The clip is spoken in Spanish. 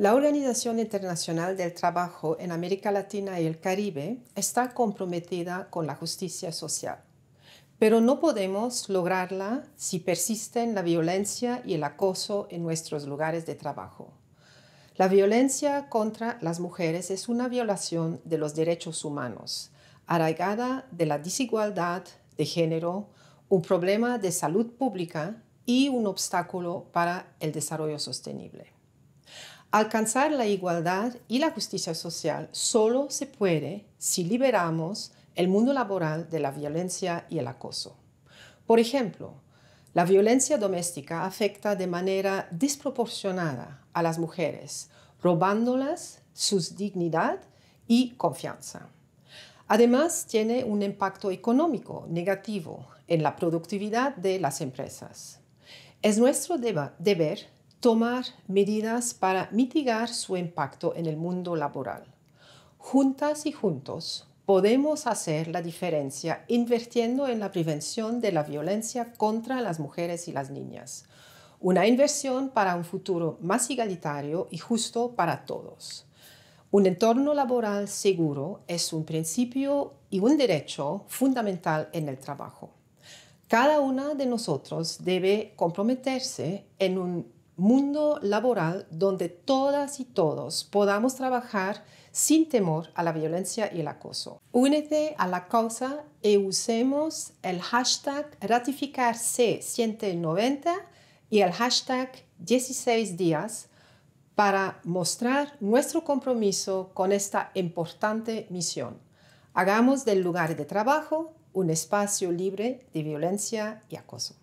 La Organización Internacional del Trabajo en América Latina y el Caribe está comprometida con la justicia social, pero no podemos lograrla si persisten la violencia y el acoso en nuestros lugares de trabajo. La violencia contra las mujeres es una violación de los derechos humanos, arraigada de la desigualdad de género, un problema de salud pública y un obstáculo para el desarrollo sostenible. Alcanzar la igualdad y la justicia social solo se puede si liberamos el mundo laboral de la violencia y el acoso. Por ejemplo, la violencia doméstica afecta de manera desproporcionada a las mujeres, robándolas su dignidad y confianza. Además, tiene un impacto económico negativo en la productividad de las empresas. Es nuestro deber tomar medidas para mitigar su impacto en el mundo laboral. Juntas y juntos podemos hacer la diferencia invirtiendo en la prevención de la violencia contra las mujeres y las niñas. Una inversión para un futuro más igualitario y justo para todos. Un entorno laboral seguro es un principio y un derecho fundamental en el trabajo. Cada una de nosotros debe comprometerse en un mundo laboral donde todas y todos podamos trabajar sin temor a la violencia y el acoso. Únete a la causa y usemos el hashtag ratificarse190 y el hashtag 16 días para mostrar nuestro compromiso con esta importante misión. Hagamos del lugar de trabajo un espacio libre de violencia y acoso.